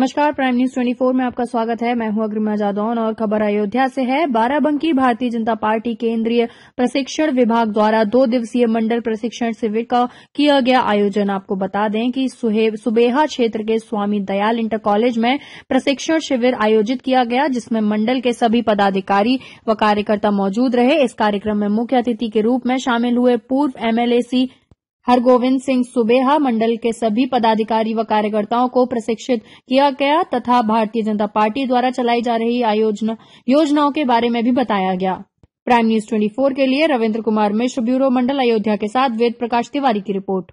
नमस्कार prime news 24 में आपका स्वागत है मैं हूं अग्रिमा जादौन और खबर अयोध्या से है बाराबंकी भारतीय जनता पार्टी केंद्रीय प्रशिक्षण विभाग द्वारा दो दिवसीय मंडल प्रशिक्षण शिविर का किया गया आयोजन आपको बता दें कि सुबेहा क्षेत्र के स्वामी दयाल इंटर कॉलेज में प्रशिक्षण शिविर आयोजित किया गया जिसमें मंडल के सभी पदाधिकारी व कार्यकर्ता मौजूद रहे इस कार्यक्रम में मुख्य अतिथि के रूप में शामिल हुए पूर्व एमएलए सी हरगोविंद सिंह सुबेहा मंडल के सभी पदाधिकारी व कार्यकर्ताओं को प्रशिक्षित किया गया तथा भारतीय जनता पार्टी द्वारा चलाई जा रही आयोजना योजनाओं के बारे में भी बताया गया प्राइम न्यूज 24 के लिए रविंद्र कुमार मिश्र ब्यूरो मंडल अयोध्या के साथ वेद प्रकाश तिवारी की रिपोर्ट